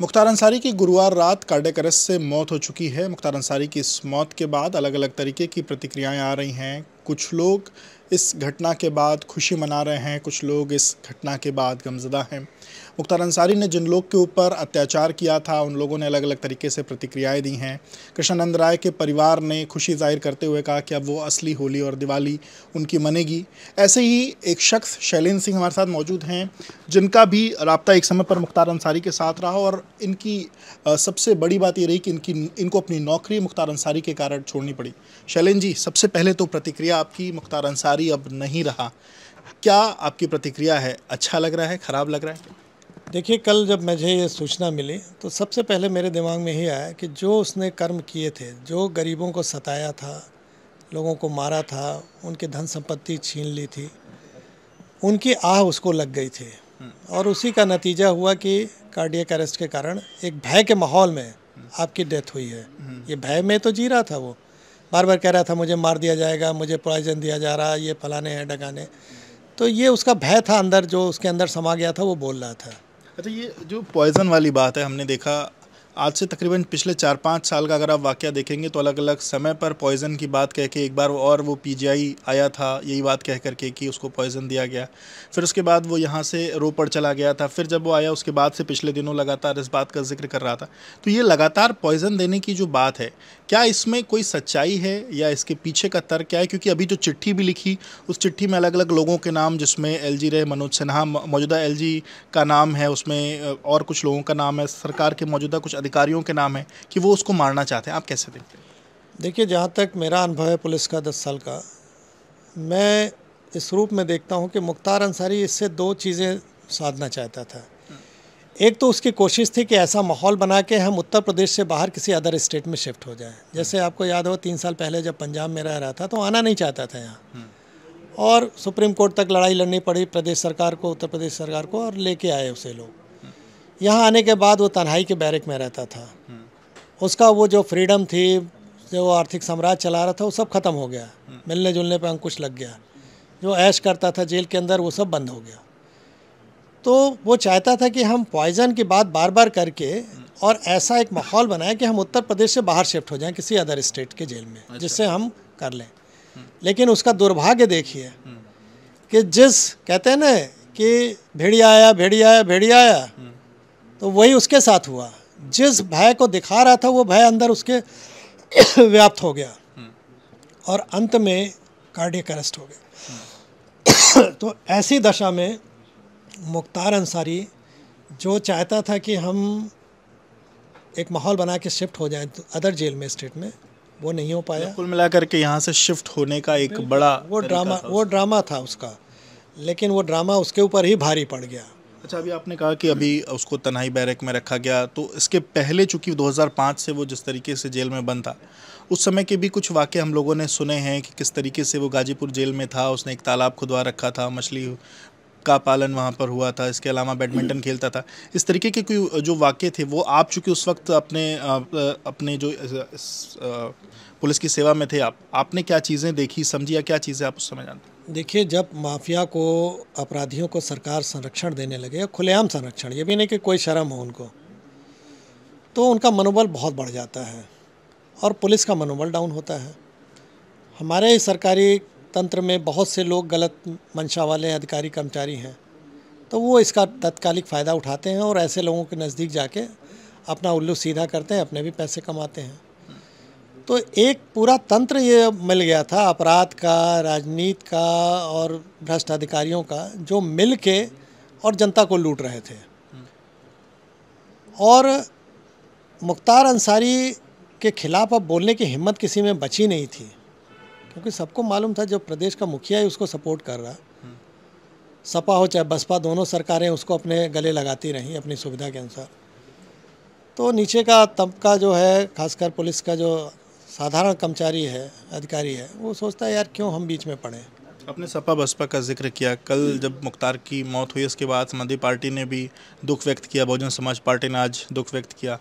मुख्तार अंसारी की गुरुवार रात कार्डिक अरेस्ट से मौत हो चुकी है मुख्तार अंसारी की इस मौत के बाद अलग अलग तरीके की प्रतिक्रियाएं आ रही हैं कुछ लोग इस घटना के बाद खुशी मना रहे हैं कुछ लोग इस घटना के बाद गमजदा हैं मुख्तार अंसारी ने जिन लोग के ऊपर अत्याचार किया था उन लोगों ने अलग अलग तरीके से प्रतिक्रियाएं दी हैं कृष्णानंद राय के परिवार ने खुशी जाहिर करते हुए कहा कि अब वो असली होली और दिवाली उनकी मनेगी ऐसे ही एक शख्स शैलेंद्र सिंह हमारे साथ मौजूद हैं जिनका भी रबता एक समय पर मुख्तार अंसारी के साथ रहा और इनकी सबसे बड़ी बात ये रही कि इनकी इनको अपनी नौकरी मुख्तार अंसारी के कारण छोड़नी पड़ी शैलेंद्र जी सबसे पहले तो प्रतिक्रिया आपकी मुख्तार अंसारी खिलाड़ी अब नहीं रहा क्या आपकी प्रतिक्रिया है अच्छा लग रहा है ख़राब लग रहा है देखिए कल जब मुझे ये सूचना मिली तो सबसे पहले मेरे दिमाग में ही आया कि जो उसने कर्म किए थे जो गरीबों को सताया था लोगों को मारा था उनके धन संपत्ति छीन ली थी उनकी आह उसको लग गई थी और उसी का नतीजा हुआ कि कार्डियक अरेस्ट के कारण एक भय के माहौल में आपकी डेथ हुई है हम्म। ये भय में तो जी रहा था वो बार बार कह रहा था मुझे मार दिया जाएगा मुझे पॉइजन दिया जा रहा ये फलाने हैं डगाने तो ये उसका भय था अंदर जो उसके अंदर समा गया था वो बोल रहा था अच्छा ये जो पॉइज़न वाली बात है हमने देखा आज से तकरीबन पिछले चार पाँच साल का अगर आप वाक्य देखेंगे तो अलग अलग समय पर पॉइज़न की बात कह के एक बार और वो पीजीआई आया था यही बात कह करके कि उसको पॉइज़न दिया गया फिर उसके बाद वो यहाँ से रोपड़ चला गया था फिर जब वो आया उसके बाद से पिछले दिनों लगातार इस बात का जिक्र कर रहा था तो ये लगातार पॉइज़न देने की जो बात है क्या इसमें कोई सच्चाई है या इसके पीछे का तर्क क्या है क्योंकि अभी जो चिट्ठी भी लिखी उस चिट्ठी में अलग अलग लोगों के नाम जिसमें एल जी रहे मनोज सिन्हा मौजूदा एल का नाम है उसमें और कुछ लोगों का नाम है सरकार के मौजूदा कुछ अधिकारियों के नाम है कि वो उसको मारना चाहते हैं आप कैसे देखते हैं देखिए जहाँ तक मेरा अनुभव है पुलिस का दस साल का मैं इस रूप में देखता हूँ कि मुख्तार अंसारी इससे दो चीज़ें साधना चाहता था एक तो उसकी कोशिश थी कि ऐसा माहौल बना के हम उत्तर प्रदेश से बाहर किसी अदर स्टेट में शिफ्ट हो जाएं जैसे आपको याद हो तीन साल पहले जब पंजाब में रह रहा था तो आना नहीं चाहता था यहाँ हम्म। और सुप्रीम कोर्ट तक लड़ाई लड़नी पड़ी प्रदेश सरकार को उत्तर प्रदेश सरकार को और लेके आए उसे लोग यहाँ आने के बाद वो तन्हाई के बैरक में रहता था उसका वो जो फ्रीडम थी जो आर्थिक साम्राज्य चला रहा था वो सब ख़त्म हो गया मिलने जुलने पर अंकुश लग गया जो ऐश करता था जेल के अंदर वो सब बंद हो गया तो वो चाहता था कि हम पॉइजन की बात बार बार करके और ऐसा एक माहौल बनाए कि हम उत्तर प्रदेश से बाहर शिफ्ट हो जाएं किसी अदर स्टेट के जेल में अच्छा। जिससे हम कर लें लेकिन उसका दुर्भाग्य देखिए कि जिस कहते हैं ना कि भेड़िया आया भेड़िया आया भेड़िया आया तो वही उसके साथ हुआ जिस भय को दिखा रहा था वो भय अंदर उसके व्याप्त हो गया और अंत में कार्डियक अरेस्ट हो गया तो ऐसी दशा में मुख्तार अंसारी जो चाहता था कि हम एक माहौल बना के शिफ्ट हो जाए तो अदर जेल में स्टेट में वो नहीं हो पाया कुल मिलाकर के यहाँ से शिफ्ट होने का एक बड़ा वो ड्रामा वो ड्रामा था उसका लेकिन वो ड्रामा उसके ऊपर ही भारी पड़ गया अच्छा अभी आपने कहा कि अभी उसको तनाई बैरक में रखा गया तो इसके पहले चूंकि 2005 से वो जिस तरीके से जेल में बंद था उस समय के भी कुछ वाक्य हम लोगों ने सुने हैं कि किस तरीके से वो गाजीपुर जेल में था उसने एक तालाब खुदवा रखा था मछली का पालन वहाँ पर हुआ था इसके अलावा बैडमिंटन खेलता था इस तरीके के कोई जो वाक़े थे वो आप चूँकि उस वक्त अपने अपने जो पुलिस की सेवा में थे आप आपने क्या चीज़ें देखी समझी या क्या चीज़ें आप उस समय जानते देखिए जब माफिया को अपराधियों को सरकार संरक्षण देने लगे खुलेआम संरक्षण ये भी नहीं कि कोई शर्म हो उनको तो उनका मनोबल बहुत बढ़ जाता है और पुलिस का मनोबल डाउन होता है हमारे सरकारी तंत्र में बहुत से लोग गलत मंशा वाले अधिकारी कर्मचारी हैं तो वो इसका तत्कालिक फ़ायदा उठाते हैं और ऐसे लोगों के नज़दीक जाके अपना उल्लू सीधा करते हैं अपने भी पैसे कमाते हैं तो एक पूरा तंत्र ये मिल गया था अपराध का राजनीति का और भ्रष्ट अधिकारियों का जो मिल के और जनता को लूट रहे थे और मुख्तार अंसारी के खिलाफ अब बोलने की हिम्मत किसी में बची नहीं थी क्योंकि सबको मालूम था जो प्रदेश का मुखिया है उसको सपोर्ट कर रहा सपा हो चाहे बसपा दोनों सरकारें उसको अपने गले लगाती रहीं अपनी सुविधा के अनुसार तो नीचे का तबका जो है खासकर पुलिस का जो साधारण कर्मचारी है अधिकारी है वो सोचता है यार क्यों हम बीच में पड़े आपने सपा बसपा का जिक्र किया कल जब मुख्तार की मौत हुई उसके बाद समाजवादी पार्टी ने भी दुख व्यक्त किया बहुजन समाज पार्टी ने आज दुख व्यक्त किया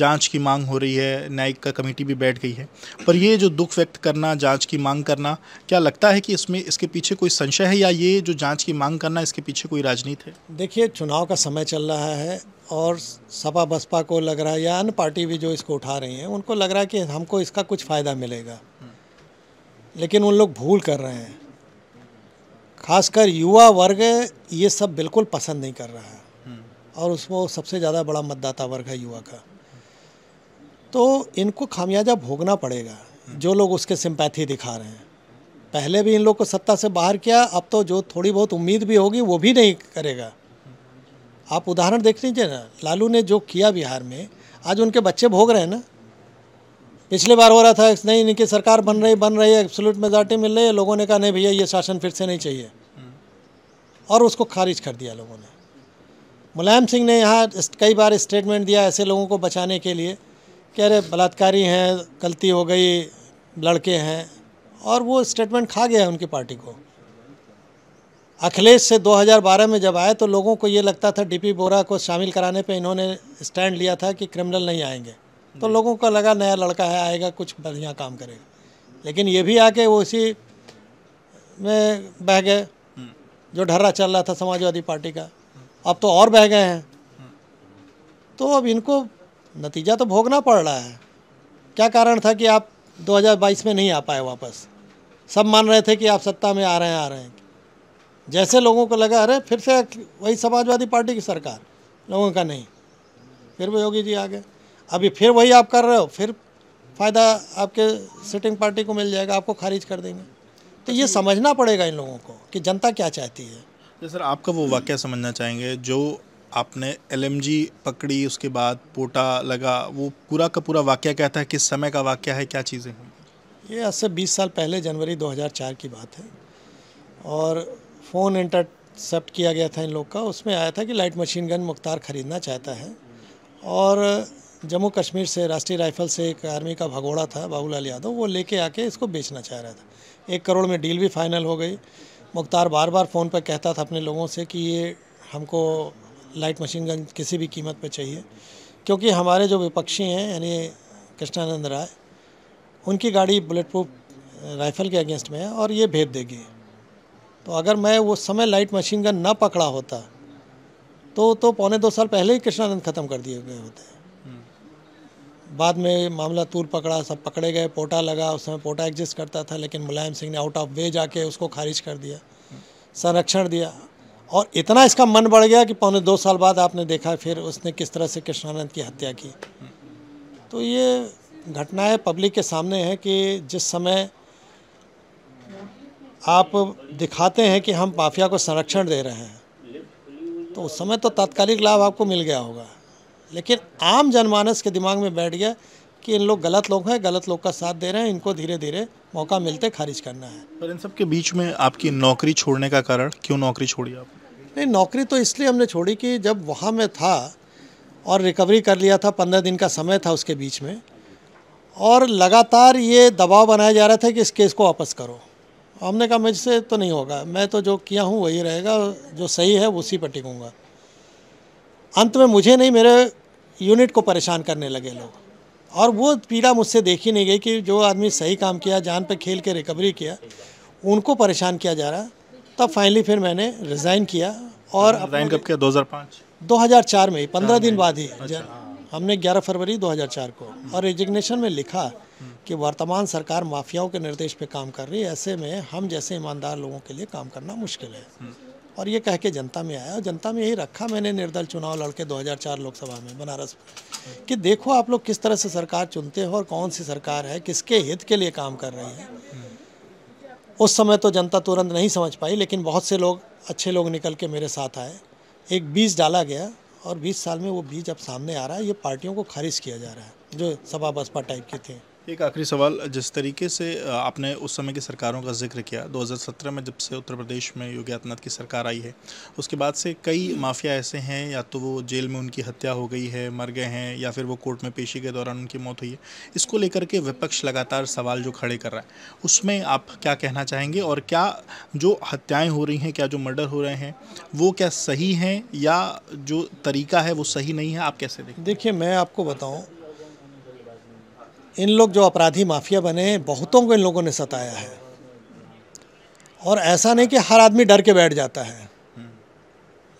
जांच की मांग हो रही है न्यायिक का कमेटी भी बैठ गई है पर ये जो दुख व्यक्त करना जांच की मांग करना क्या लगता है कि इसमें इसके पीछे कोई संशय है या ये जो जाँच की मांग करना इसके पीछे कोई राजनीति है देखिए चुनाव का समय चल रहा है और सपा बसपा को लग रहा है या अन्य पार्टी भी जो इसको उठा रही हैं उनको लग रहा है कि हमको इसका कुछ फ़ायदा मिलेगा लेकिन उन लोग भूल कर रहे हैं खासकर युवा वर्ग ये सब बिल्कुल पसंद नहीं कर रहा है और उसमें सबसे ज़्यादा बड़ा मतदाता वर्ग है युवा का तो इनको खामियाजा भोगना पड़ेगा जो लोग उसके सिंपैथी दिखा रहे हैं पहले भी इन लोग को सत्ता से बाहर किया अब तो जो थोड़ी बहुत उम्मीद भी होगी वो भी नहीं करेगा आप उदाहरण देख लीजिए ना लालू ने जो किया बिहार में आज उनके बच्चे भोग रहे हैं ना पिछले बार हो रहा था नहीं इनकी सरकार बन रही बन रही है एब्सोल्यूट मेजोरिटी मिल रही है लोगों ने कहा नहीं भैया ये शासन फिर से नहीं चाहिए और उसको खारिज कर दिया लोगों ने मुलायम सिंह ने यहाँ कई बार स्टेटमेंट दिया ऐसे लोगों को बचाने के लिए कि अरे बलात्कारी हैं गलती हो गई लड़के हैं और वो स्टेटमेंट खा गया है उनकी पार्टी को अखिलेश से 2012 में जब आए तो लोगों को ये लगता था डीपी बोरा को शामिल कराने पे इन्होंने स्टैंड लिया था कि क्रिमिनल नहीं आएंगे तो लोगों को लगा नया लड़का है आएगा कुछ बढ़िया काम करेगा लेकिन ये भी आके वो इसी में बह गए हम्म। जो ढर्रा चल रहा था समाजवादी पार्टी का अब तो और बह गए हैं हम्म। तो अब इनको नतीजा तो भोगना पड़ रहा है क्या कारण था कि आप 2022 में नहीं आ पाए वापस सब मान रहे थे कि आप सत्ता में आ रहे हैं आ रहे हैं जैसे लोगों को लगा अरे फिर से वही समाजवादी पार्टी की सरकार लोगों का नहीं फिर वो योगी जी आ गए अभी फिर वही आप कर रहे हो फिर फ़ायदा आपके सिटिंग पार्टी को मिल जाएगा आपको खारिज कर देंगे तो ये समझना पड़ेगा इन लोगों को कि जनता क्या चाहती है तो सर आपका वो वाक्य समझना चाहेंगे जो आपने एलएमजी पकड़ी उसके बाद पोटा लगा वो पूरा का पूरा वाक्य कहता है किस समय का वाक्य है क्या चीज़ें हैं ये आज से बीस साल पहले जनवरी 2004 की बात है और फ़ोन इंटरसेप्ट किया गया था इन लोग का उसमें आया था कि लाइट मशीन गन मुख्तार ख़रीदना चाहता है और जम्मू कश्मीर से राष्ट्रीय राइफल से एक आर्मी का भगोड़ा था बाबूलाल यादव वो लेके आके इसको बेचना चाह रहा था एक करोड़ में डील भी फाइनल हो गई मुख्तार बार बार फ़ोन पर कहता था अपने लोगों से कि ये हमको लाइट मशीन गन किसी भी कीमत पर चाहिए क्योंकि हमारे जो विपक्षी हैं यानी कृष्णानंद राय उनकी गाड़ी बुलेट प्रूफ राइफ़ल के अगेंस्ट में है और ये भेद देगी तो अगर मैं वो समय लाइट मशीन गन ना पकड़ा होता तो तो पौने दो साल पहले ही कृष्णानंद ख़त्म कर दिए गए होते हम्म। बाद में मामला तूर पकड़ा सब पकड़े गए पोटा लगा उस समय पोटा एग्जिस्ट करता था लेकिन मुलायम सिंह ने आउट ऑफ वे जाके उसको खारिज कर दिया हम्म। संरक्षण दिया और इतना इसका मन बढ़ गया कि पौने दो साल बाद आपने देखा फिर उसने किस तरह से कृष्णानंद की हत्या की हम्म। तो ये घटनाएं पब्लिक के सामने हैं कि जिस समय आप दिखाते हैं कि हम माफिया को संरक्षण दे रहे हैं तो उस समय तो तात्कालिक लाभ आपको मिल गया होगा लेकिन आम जनमानस के दिमाग में बैठ गया कि इन लोग गलत लोग हैं गलत लोग का साथ दे रहे हैं इनको धीरे धीरे मौका मिलते खारिज करना है पर इन सब के बीच में आपकी नौकरी छोड़ने का कारण क्यों नौकरी छोड़ी आप नहीं नौकरी तो इसलिए हमने छोड़ी कि जब वहाँ में था और रिकवरी कर लिया था पंद्रह दिन का समय था उसके बीच में और लगातार ये दबाव बनाया जा रहा था कि इस केस को वापस करो हमने कहा मुझसे तो नहीं होगा मैं तो जो किया हूँ वही रहेगा जो सही है उसी पर टिकूँगा अंत में मुझे नहीं मेरे यूनिट को परेशान करने लगे लोग और वो पीड़ा मुझसे देखी नहीं गई कि जो आदमी सही काम किया जान पे खेल के रिकवरी किया उनको परेशान किया जा रहा तब फाइनली फिर मैंने रिज़ाइन किया और रिज़ाइन कब किया 2005 2004 में ही पंद्रह हाँ, दिन बाद ही अच्छा। हमने 11 फरवरी 2004 को और रेजिग्नेशन में लिखा कि वर्तमान सरकार माफियाओं के निर्देश पे काम कर रही है ऐसे में हम जैसे ईमानदार लोगों के लिए काम करना मुश्किल है हम्म। और ये कह के जनता में आया और जनता में यही रखा मैंने निर्दल चुनाव लड़के 2004 लोकसभा में बनारस में कि देखो आप लोग किस तरह से सरकार चुनते हो और कौन सी सरकार है किसके हित के लिए काम कर रही है उस समय तो जनता तुरंत नहीं समझ पाई लेकिन बहुत से लोग अच्छे लोग निकल के मेरे साथ आए एक बीज डाला गया और 20 साल में वो बीज अब सामने आ रहा है ये पार्टियों को खारिज किया जा रहा है जो सपा बसपा टाइप के थे एक आखिरी सवाल जिस तरीके से आपने उस समय की सरकारों का जिक्र किया 2017 में जब से उत्तर प्रदेश में योगी आदित्यनाथ की सरकार आई है उसके बाद से कई माफिया ऐसे हैं या तो वो जेल में उनकी हत्या हो गई है मर गए हैं या फिर वो कोर्ट में पेशी के दौरान उनकी मौत हुई है इसको लेकर के विपक्ष लगातार सवाल जो खड़े कर रहा है उसमें आप क्या कहना चाहेंगे और क्या जो हत्याएँ हो रही हैं क्या जो मर्डर हो रहे हैं वो क्या सही हैं या जो तरीका है वो सही नहीं है आप कैसे देखें देखिए मैं आपको बताऊँ इन लोग जो अपराधी माफिया बने हैं बहुतों को इन लोगों ने सताया है और ऐसा नहीं कि हर आदमी डर के बैठ जाता है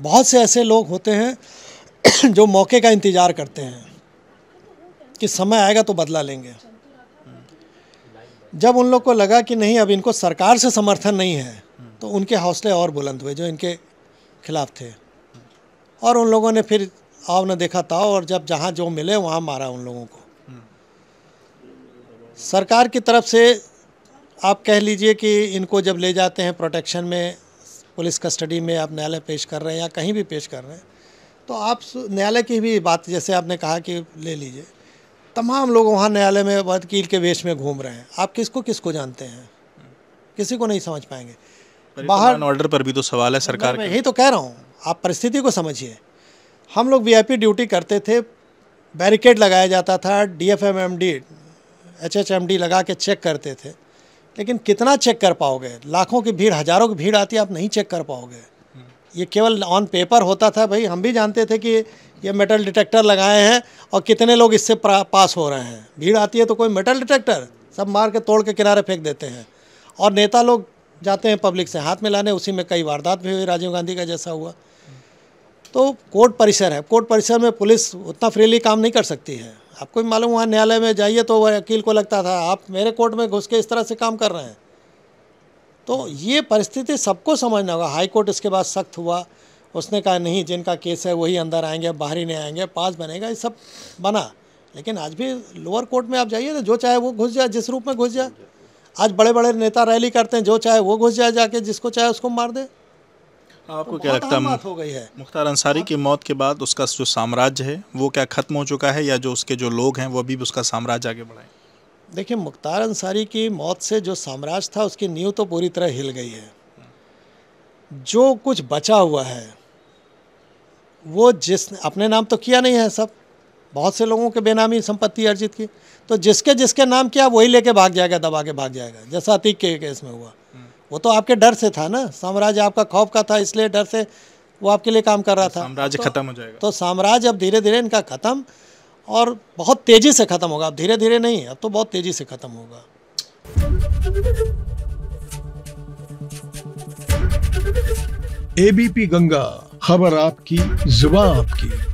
बहुत से ऐसे लोग होते हैं जो मौके का इंतज़ार करते हैं कि समय आएगा तो बदला लेंगे जब उन लोग को लगा कि नहीं अब इनको सरकार से समर्थन नहीं है तो उनके हौसले और बुलंद हुए जो इनके खिलाफ थे और उन लोगों ने फिर आओ न देखा था और जब जहाँ जो मिले वहाँ मारा उन लोगों को सरकार की तरफ से आप कह लीजिए कि इनको जब ले जाते हैं प्रोटेक्शन में पुलिस कस्टडी में आप न्यायालय पेश कर रहे हैं या कहीं भी पेश कर रहे हैं तो आप न्यायालय की भी बात जैसे आपने कहा कि ले लीजिए तमाम लोग वहाँ न्यायालय में वकील के वेश में घूम रहे हैं आप किसको किसको जानते हैं किसी को नहीं समझ पाएंगे तो बाहर ऑर्डर पर भी तो सवाल है सरकार यही तो कह रहा हूँ आप परिस्थिति को समझिए हम लोग वी ड्यूटी करते थे बैरिकेड लगाया जाता था D F M M D H H M D लगा के चेक करते थे लेकिन कितना चेक कर पाओगे लाखों की भीड़ हज़ारों की भीड़ आती है आप नहीं चेक कर पाओगे ये केवल ऑन पेपर होता था भाई हम भी जानते थे कि ये मेटल डिटेक्टर लगाए हैं और कितने लोग इससे पास हो रहे हैं भीड़ आती है तो कोई मेटल डिटेक्टर सब मार के तोड़ के किनारे फेंक देते हैं और नेता लोग जाते हैं पब्लिक से हाथ मिलाने उसी में कई वारदात भी हुई राजीव गांधी का जैसा हुआ तो कोर्ट परिसर है कोर्ट परिसर में पुलिस उतना फ्रीली काम नहीं कर सकती है आपको भी मालूम वहाँ न्यायालय में जाइए तो वह वकील को लगता था आप मेरे कोर्ट में घुस के इस तरह से काम कर रहे हैं तो ये परिस्थिति सबको समझना होगा हाई कोर्ट इसके बाद सख्त हुआ उसने कहा नहीं जिनका केस है वही अंदर आएंगे बाहर ही नहीं आएंगे पास बनेगा ये सब बना लेकिन आज भी लोअर कोर्ट में आप जाइए ना जो चाहे वो घुस जाए जिस रूप में घुस जाए आज बड़े बड़े नेता रैली करते हैं जो चाहे वो घुस जाए जाके जिसको चाहे उसको मार दे तो आपको क्या लगता है हो गई है मुख्तार अंसारी की मौत के बाद उसका जो साम्राज्य है वो क्या ख़त्म हो चुका है या जो उसके जो लोग हैं वो अभी भी उसका साम्राज्य आगे बढ़ाए देखिए मुख्तार अंसारी की मौत से जो साम्राज्य था उसकी नींव तो पूरी तरह हिल गई है जो कुछ बचा हुआ है वो जिस अपने नाम तो किया नहीं है सब बहुत से लोगों के बेनामी संपत्ति अर्जित की तो जिसके जिसके नाम किया वही लेके भाग जाएगा दबा के भाग जाएगा जैसा अतीक के केस में हुआ हम्म। वो तो आपके डर से था ना साम्राज्य आपका खौफ का था इसलिए डर से वो आपके लिए काम कर रहा था साम्राज्य तो, खत्म हो जाएगा तो साम्राज्य अब धीरे धीरे इनका खत्म और बहुत तेज़ी से ख़त्म होगा अब धीरे धीरे नहीं अब तो बहुत तेज़ी से ख़त्म होगा एबीपी गंगा खबर आपकी जुबा आपकी